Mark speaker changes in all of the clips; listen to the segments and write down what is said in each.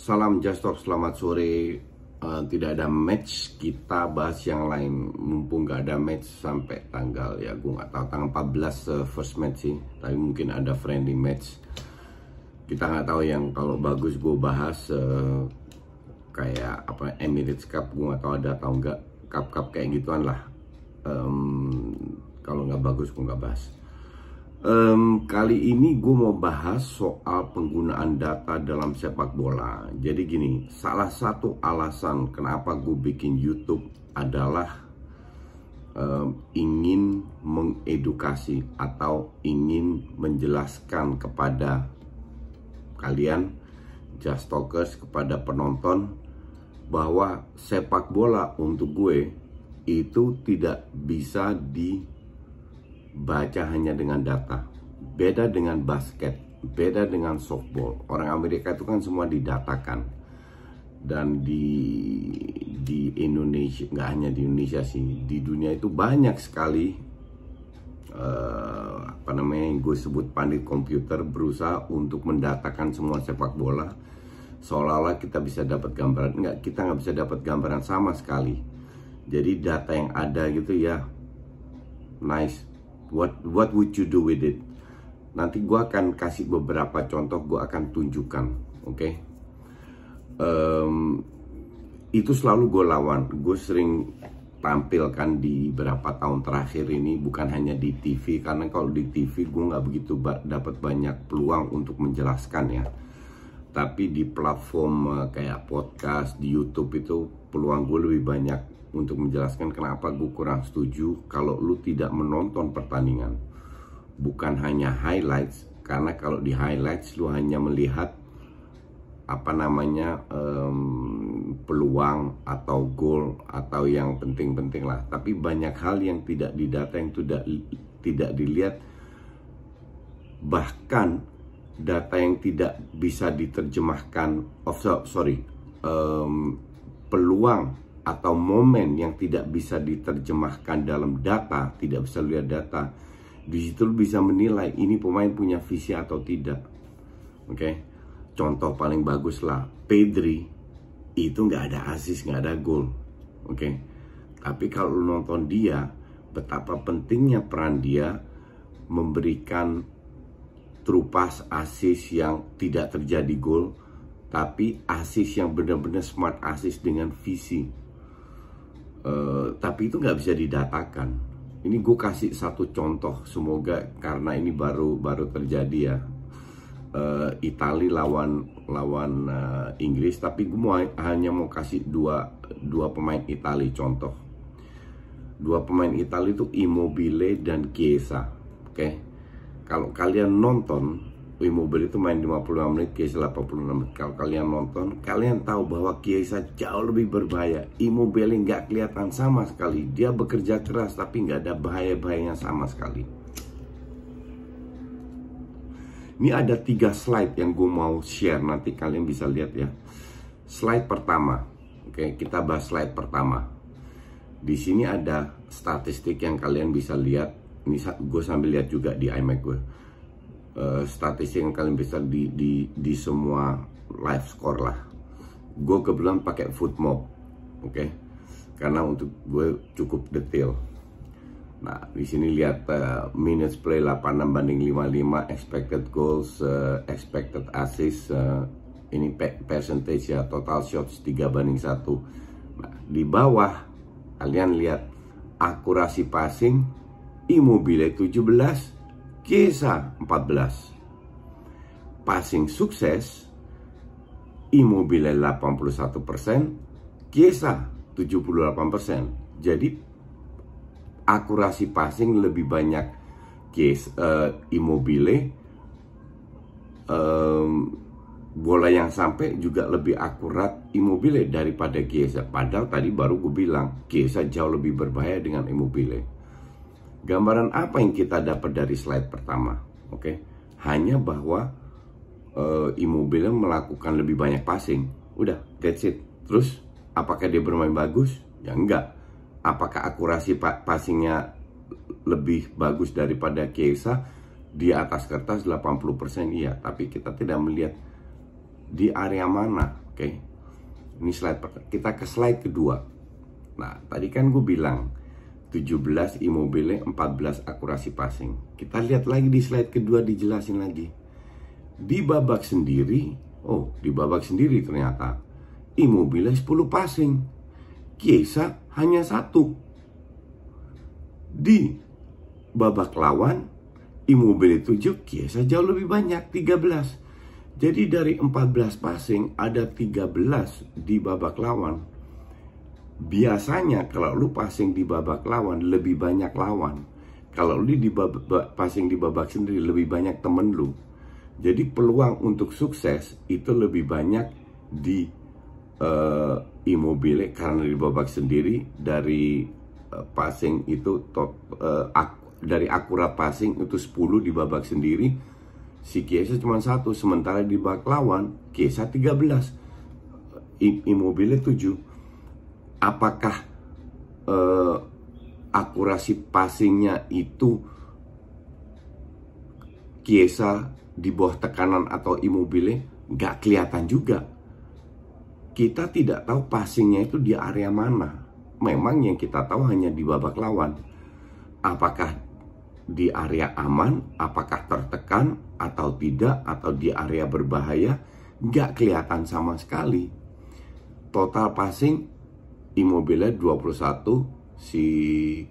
Speaker 1: Salam Justop, selamat sore. Uh, tidak ada match, kita bahas yang lain. Mumpung gak ada match sampai tanggal ya, gue gak tahu tanggal 14 uh, eh, first match sih. Tapi mungkin ada friendly match. Kita gak tahu yang kalau bagus gue bahas uh, kayak apa Emirates Cup, gue gak tahu ada atau nggak cup-cup kayak gituan lah. Um, kalau nggak bagus gue nggak bahas. Um, kali ini gue mau bahas soal penggunaan data dalam sepak bola. Jadi gini, salah satu alasan kenapa gue bikin YouTube adalah um, ingin mengedukasi atau ingin menjelaskan kepada kalian, just talkers, kepada penonton bahwa sepak bola untuk gue itu tidak bisa di baca hanya dengan data. Beda dengan basket, beda dengan softball. Orang Amerika itu kan semua didatakan. Dan di di Indonesia, nggak hanya di Indonesia sih, di dunia itu banyak sekali uh, apa namanya yang gue sebut pandit komputer berusaha untuk mendatakan semua sepak bola seolah-olah kita bisa dapat gambaran nggak kita nggak bisa dapat gambaran sama sekali jadi data yang ada gitu ya nice What what would you do with it? Nanti gue akan kasih beberapa contoh, gue akan tunjukkan, oke? Okay? Um, itu selalu gue lawan. Gue sering tampilkan di beberapa tahun terakhir ini bukan hanya di TV karena kalau di TV gue nggak begitu ba dapat banyak peluang untuk menjelaskan ya tapi di platform eh, kayak podcast di YouTube itu peluang gue lebih banyak untuk menjelaskan kenapa gue kurang setuju kalau lu tidak menonton pertandingan. Bukan hanya highlights, karena kalau di highlights lu hanya melihat apa namanya um, peluang atau gol atau yang penting-penting lah. Tapi banyak hal yang tidak didata yang tidak tidak dilihat bahkan data yang tidak bisa diterjemahkan oh, sorry um, peluang atau momen yang tidak bisa diterjemahkan dalam data, tidak bisa lihat data, di situ bisa menilai ini pemain punya visi atau tidak. Oke, okay? contoh paling bagus lah Pedri itu nggak ada asis, nggak ada gol. Oke, okay? tapi kalau lu nonton dia, betapa pentingnya peran dia memberikan trupas asis yang tidak terjadi gol tapi asis yang benar-benar smart asis dengan visi Eh, tapi itu nggak bisa didatakan. Ini gue kasih satu contoh, semoga karena ini baru baru terjadi ya. Uh, Itali lawan lawan uh, Inggris, tapi gue mau, hanya mau kasih dua dua pemain Itali contoh. Dua pemain Itali itu Immobile dan Chiesa. Oke, okay? kalau kalian nonton Imobil itu main 55 menit, Kiesa 86 menit. Kalau kalian nonton, kalian tahu bahwa Kiesa jauh lebih berbahaya. Immobile nggak kelihatan sama sekali. Dia bekerja keras tapi nggak ada bahaya-bahayanya sama sekali. Ini ada tiga slide yang gue mau share. Nanti kalian bisa lihat ya. Slide pertama. Oke, kita bahas slide pertama. Di sini ada statistik yang kalian bisa lihat. Ini gue sambil lihat juga di iMac gue uh, eh, statistik yang kalian bisa di, di, di semua live score lah gue kebetulan pakai foot mob oke okay? karena untuk gue cukup detail nah di sini lihat uh, minutes play 86 banding 55 expected goals uh, expected assist uh, ini percentage ya total shots 3 banding 1 nah, di bawah kalian lihat akurasi passing Immobile 17 Kisah 14 Passing sukses Immobile 81% Kisah 78% Jadi akurasi passing lebih banyak case uh, Immobile um, bola yang sampai juga lebih akurat Immobile daripada Chiesa padahal tadi baru gue bilang Chiesa jauh lebih berbahaya dengan Immobile Gambaran apa yang kita dapat dari slide pertama? Oke, okay? hanya bahwa e, eh, Immobile melakukan lebih banyak passing. Udah, that's it. Terus, apakah dia bermain bagus? Ya enggak. Apakah akurasi passingnya lebih bagus daripada Kiesa? Di atas kertas 80% iya, tapi kita tidak melihat di area mana, oke? Okay? Ini slide kita ke slide kedua. Nah, tadi kan gue bilang 17 Immobile, 14 akurasi passing. Kita lihat lagi di slide kedua dijelasin lagi. Di babak sendiri, oh, di babak sendiri ternyata Immobile 10 passing. Kiesa hanya satu. Di babak lawan Immobile 7, Kiesa jauh lebih banyak 13. Jadi dari 14 passing ada 13 di babak lawan biasanya kalau lu passing di babak lawan lebih banyak lawan kalau lu di babak, passing di babak sendiri lebih banyak temen lu jadi peluang untuk sukses itu lebih banyak di uh, Immobile karena di babak sendiri dari uh, passing itu top uh, ak dari akurat passing itu 10 di babak sendiri si Kiesa cuma satu sementara di babak lawan Kiesa 13 I Immobile 7 apakah uh, akurasi passingnya itu Kiesa di bawah tekanan atau Immobile nggak kelihatan juga kita tidak tahu passingnya itu di area mana memang yang kita tahu hanya di babak lawan apakah di area aman, apakah tertekan atau tidak, atau di area berbahaya, nggak kelihatan sama sekali. Total passing Immobile 21 si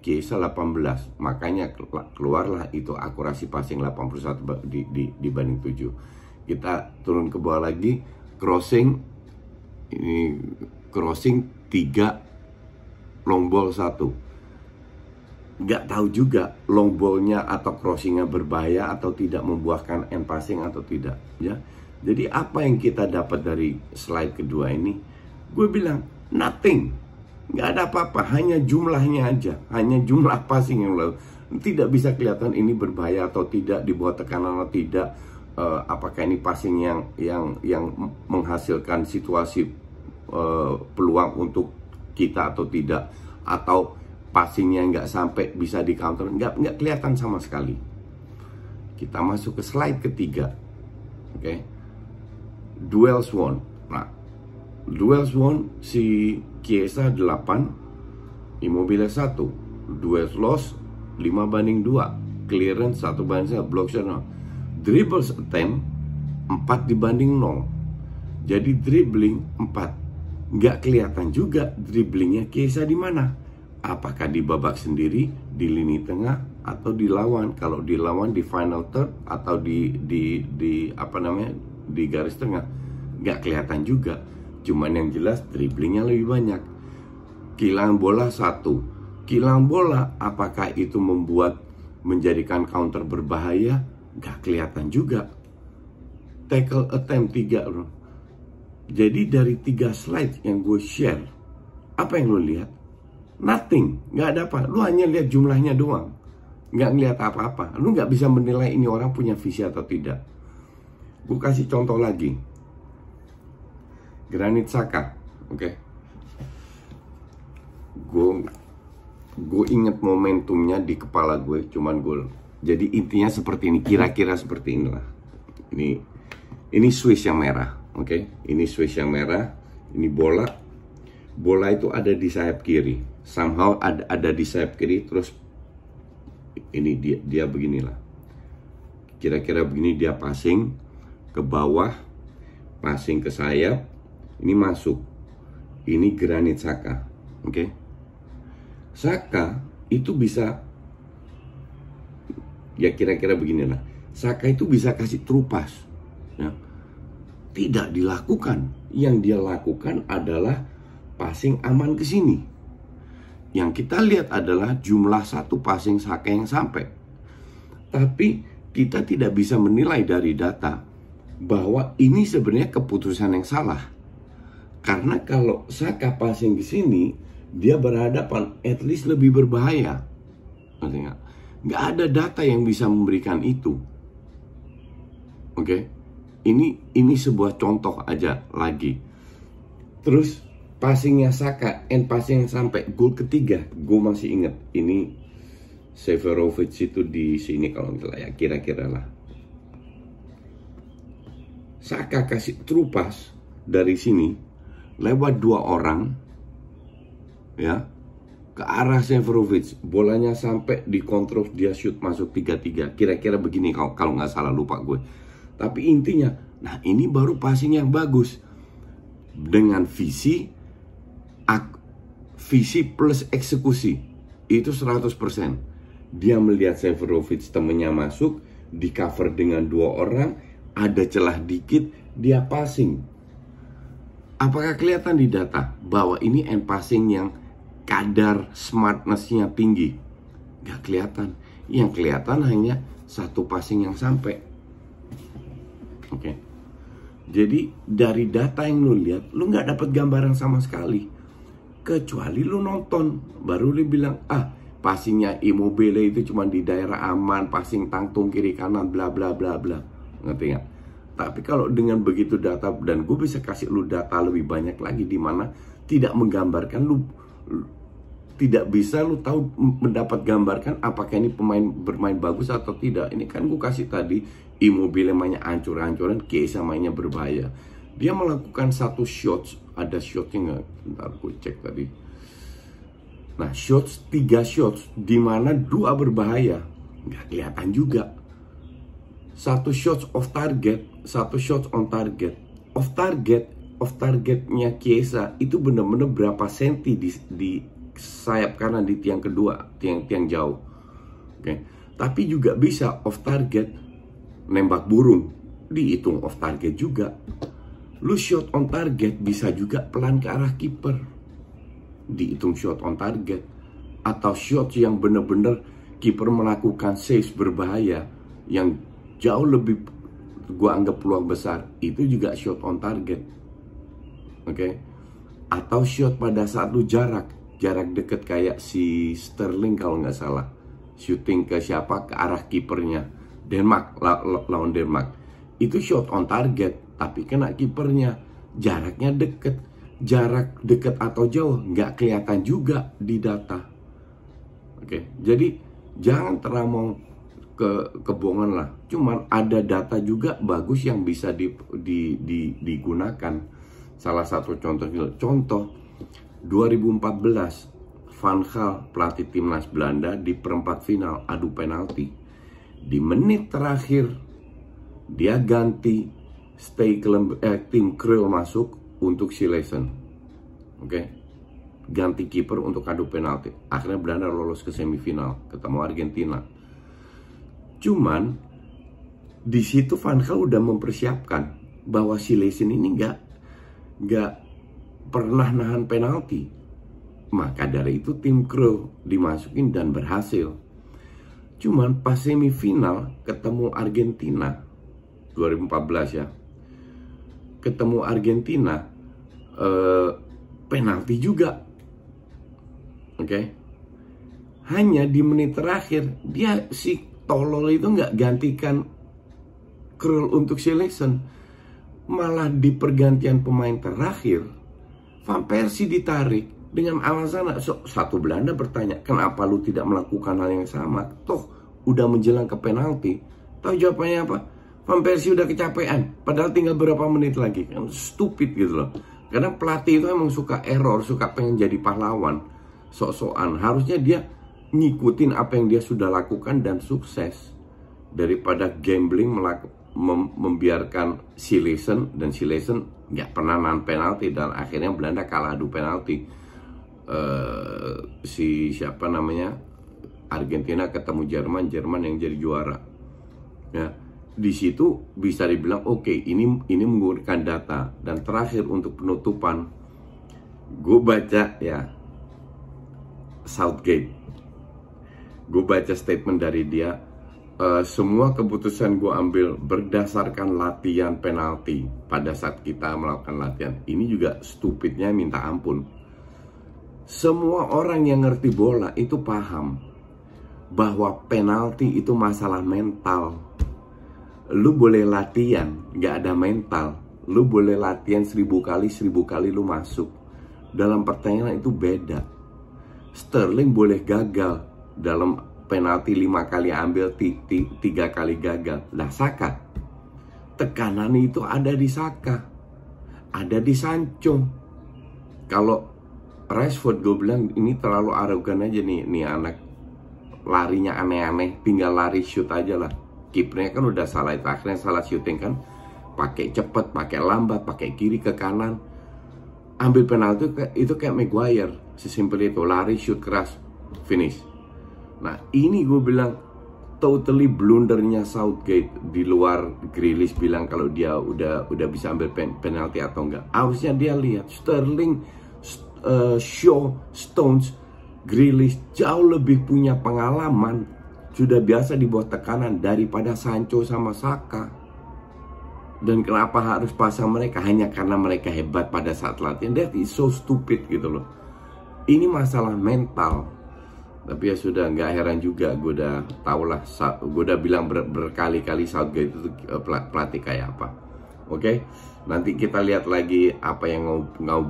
Speaker 1: Kiesa 18 makanya keluarlah itu akurasi passing 81 di, di, dibanding 7 kita turun ke bawah lagi crossing ini crossing 3 long ball 1 nggak tahu juga long ballnya atau crossingnya berbahaya atau tidak membuahkan end passing atau tidak ya jadi apa yang kita dapat dari slide kedua ini gue bilang nothing nggak ada apa-apa hanya jumlahnya aja hanya jumlah passing yang lalu tidak bisa kelihatan ini berbahaya atau tidak dibuat tekanan atau tidak uh, apakah ini passing yang yang yang menghasilkan situasi uh, peluang untuk kita atau tidak atau passingnya nggak sampai bisa di counter nggak nggak kelihatan sama sekali kita masuk ke slide ketiga oke okay? duel one Duel won si kiesa 8 Immobile 1 Duel Loss 5 banding 2 Clearance 1 banding 1 Block shot 0 Dribbles attempt 4 dibanding 0 Jadi dribbling 4 Nggak kelihatan juga dribblingnya kiesa di mana Apakah di babak sendiri, di lini tengah, atau di lawan. Kalau di lawan di final third atau di di di apa namanya di garis tengah, nggak kelihatan juga Cuman yang jelas dribblingnya lebih banyak. Kilang bola satu. Kilang bola apakah itu membuat menjadikan counter berbahaya? Gak kelihatan juga. Tackle attempt 3 bro. Jadi dari tiga slide yang gue share, apa yang lo lihat? Nothing, nggak ada apa. Lu hanya lihat jumlahnya doang, nggak ngeliat apa-apa. lo nggak bisa menilai ini orang punya visi atau tidak. Gue kasih contoh lagi Granit Saka oke okay. gue inget momentumnya di kepala gue cuman gue. jadi intinya seperti ini kira-kira seperti inilah ini ini Swiss yang merah oke okay? ini Swiss yang merah ini bola bola itu ada di sayap kiri somehow ada ada di sayap kiri terus ini dia dia beginilah kira-kira begini dia passing ke bawah passing ke sayap ini masuk. Ini granit Saka. Oke. Okay? Saka itu bisa ya kira-kira begini lah. Saka itu bisa kasih terupas. Ya. Tidak dilakukan. Yang dia lakukan adalah passing aman ke sini. Yang kita lihat adalah jumlah satu passing Saka yang sampai. Tapi kita tidak bisa menilai dari data bahwa ini sebenarnya keputusan yang salah karena kalau Saka passing di sini, dia berhadapan at least lebih berbahaya. maksudnya nggak ada data yang bisa memberikan itu. Oke, okay? ini ini sebuah contoh aja lagi. Terus passingnya Saka and passing sampai gol ketiga, gue masih inget ini Severovic itu di sini kalau nggak ya kira-kira lah. Saka kasih true dari sini lewat dua orang ya ke arah Severovic bolanya sampai dikontrol dia shoot masuk tiga tiga. kira-kira begini kalau kalau nggak salah lupa gue tapi intinya nah ini baru passing yang bagus dengan visi ak, visi plus eksekusi itu 100% dia melihat Severovic temennya masuk di cover dengan dua orang ada celah dikit dia passing Apakah kelihatan di data bahwa ini end passing yang kadar smartnessnya tinggi? Gak kelihatan. Yang kelihatan hanya satu passing yang sampai. Oke. Okay. Jadi dari data yang lu lihat, lu nggak dapat gambaran sama sekali. Kecuali lu nonton, baru lu bilang, ah passingnya Immobile itu cuma di daerah aman, passing tangtung kiri kanan, bla bla bla bla. Ngerti nggak? Tapi kalau dengan begitu data dan gue bisa kasih lu data lebih banyak lagi di mana tidak menggambarkan lu, lu tidak bisa lu tahu mendapat gambarkan apakah ini pemain bermain bagus atau tidak. Ini kan gue kasih tadi Immobile mainnya ancur-ancuran, Kesa mainnya berbahaya. Dia melakukan satu shot ada shotnya nggak? Ntar gue cek tadi. Nah, shots, tiga shots, di mana dua berbahaya. Nggak kelihatan juga. Satu shots of target, satu shot on target off target off targetnya Kiesa itu bener-bener berapa senti di, di sayap kanan di tiang kedua tiang-tiang jauh oke okay. tapi juga bisa off target nembak burung dihitung off target juga lu shot on target bisa juga pelan ke arah kiper dihitung shot on target atau shot yang bener-bener kiper melakukan save berbahaya yang jauh lebih gue anggap peluang besar itu juga shot on target oke okay? atau shot pada saat lu jarak jarak deket kayak si Sterling kalau nggak salah shooting ke siapa ke arah kipernya Denmark la la lawan Denmark itu shot on target tapi kena kipernya jaraknya deket jarak deket atau jauh nggak kelihatan juga di data oke okay? jadi jangan terlalu ke kebohongan lah. Cuman ada data juga bagus yang bisa di, di, di, digunakan. Salah satu contoh contoh 2014 Van Gaal pelatih timnas Belanda di perempat final adu penalti. Di menit terakhir dia ganti stay Klem, eh, tim Krul masuk untuk Silesen. Oke. Okay? Ganti kiper untuk adu penalti. Akhirnya Belanda lolos ke semifinal ketemu Argentina Cuman di situ Van Gaal udah mempersiapkan bahwa si Lesin ini nggak nggak pernah nahan penalti. Maka dari itu tim kro dimasukin dan berhasil. Cuman pas semifinal ketemu Argentina 2014 ya. Ketemu Argentina eh, penalti juga. Oke. Okay? Hanya di menit terakhir dia si tolol itu nggak gantikan Krul untuk selection malah di pergantian pemain terakhir Van Persie ditarik dengan alasan so, satu Belanda bertanya kenapa lu tidak melakukan hal yang sama toh udah menjelang ke penalti tahu jawabannya apa Van Persie udah kecapean padahal tinggal berapa menit lagi kan stupid gitu loh karena pelatih itu emang suka error suka pengen jadi pahlawan sok-sokan harusnya dia ngikutin apa yang dia sudah lakukan dan sukses daripada gambling melaku, mem, membiarkan si lesen dan si lesen nggak pernah non penalti dan akhirnya Belanda kalah adu penalti uh, si siapa namanya Argentina ketemu Jerman Jerman yang jadi juara ya di situ bisa dibilang oke okay, ini ini menggunakan data dan terakhir untuk penutupan gue baca ya Southgate gue baca statement dari dia e, semua keputusan gue ambil berdasarkan latihan penalti pada saat kita melakukan latihan ini juga stupidnya minta ampun semua orang yang ngerti bola itu paham bahwa penalti itu masalah mental lu boleh latihan nggak ada mental lu boleh latihan seribu kali seribu kali lu masuk dalam pertandingan itu beda Sterling boleh gagal dalam penalti lima kali ambil tiga kali gagal. Nah Saka, tekanan itu ada di Saka, ada di Sancho. Kalau Rashford gue bilang ini terlalu arogan aja nih, nih anak larinya aneh-aneh, tinggal lari shoot aja lah. Kipernya kan udah salah itu, akhirnya salah shooting kan. Pakai cepet, pakai lambat, pakai kiri ke kanan. Ambil penalti itu kayak Maguire, sesimpel itu, lari shoot keras, finish Nah ini gue bilang totally blundernya Southgate di luar Grealish bilang kalau dia udah udah bisa ambil pen penalti atau enggak. Harusnya dia lihat Sterling, st uh, Shaw, Stones, Grealish jauh lebih punya pengalaman sudah biasa di bawah tekanan daripada Sancho sama Saka. Dan kenapa harus pasang mereka hanya karena mereka hebat pada saat latihan? That is so stupid gitu loh. Ini masalah mental tapi ya sudah nggak heran juga gue udah tau lah gue udah bilang ber, berkali-kali Southgate itu eh, pelatih kayak apa oke okay? nanti kita lihat lagi apa yang mau mau,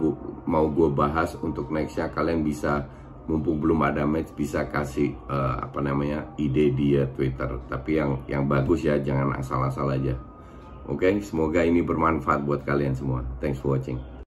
Speaker 1: mau gue bahas untuk nextnya kalian bisa mumpung belum ada match bisa kasih uh, apa namanya ide dia Twitter tapi yang yang bagus ya jangan asal-asal aja oke okay? semoga ini bermanfaat buat kalian semua thanks for watching